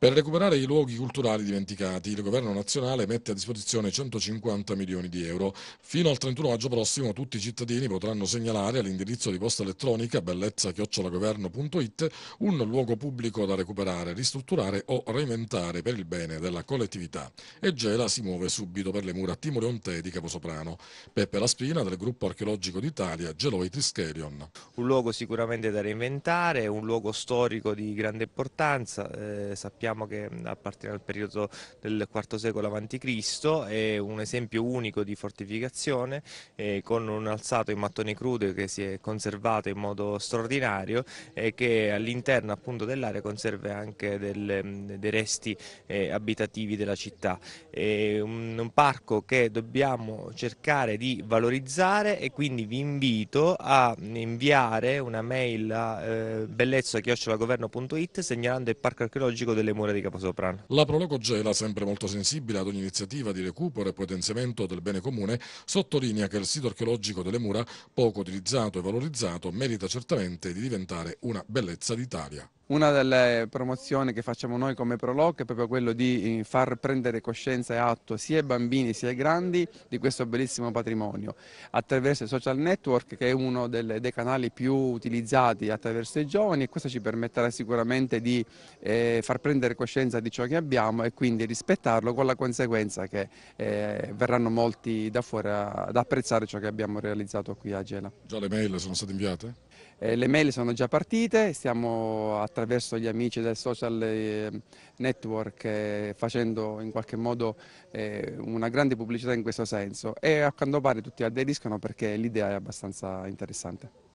Per recuperare i luoghi culturali dimenticati, il governo nazionale mette a disposizione 150 milioni di euro. Fino al 31 maggio prossimo tutti i cittadini potranno segnalare all'indirizzo di posta elettronica bellezza-governo.it un luogo pubblico da recuperare, ristrutturare o reinventare per il bene della collettività. E Gela si muove subito per le mura Timoleontei di Caposoprano. Peppe Laspina del Gruppo Archeologico d'Italia, Geloi Trischerion. Un luogo sicuramente da reinventare, un luogo storico di grande importanza, eh, sappiamo sappiamo che appartiene al periodo del IV secolo a.C., è un esempio unico di fortificazione eh, con un alzato in mattoni crudo che si è conservato in modo straordinario e che all'interno appunto dell'area conserva anche del, dei resti eh, abitativi della città. È un, un parco che dobbiamo cercare di valorizzare e quindi vi invito a inviare una mail a eh, bellezza-governo.it segnalando il parco archeologico delle comune di Caposoprano. La Prologo Gela, sempre molto sensibile ad ogni iniziativa di recupero e potenziamento del bene comune, sottolinea che il sito archeologico delle mura, poco utilizzato e valorizzato, merita certamente di diventare una bellezza d'Italia. Una delle promozioni che facciamo noi come Proloc è proprio quello di eh, far prendere coscienza e atto sia ai bambini sia ai grandi di questo bellissimo patrimonio attraverso i social network che è uno delle, dei canali più utilizzati attraverso i giovani e questo ci permetterà sicuramente di eh, far prendere coscienza di ciò che abbiamo e quindi rispettarlo con la conseguenza che eh, verranno molti da fuori a, ad apprezzare ciò che abbiamo realizzato qui a Gela. Già le mail sono state inviate? Eh, le mail sono già partite, stiamo attendendo attraverso gli amici del social ehm, network eh, facendo in qualche modo eh, una grande pubblicità in questo senso e a quanto pare tutti aderiscono perché l'idea è abbastanza interessante.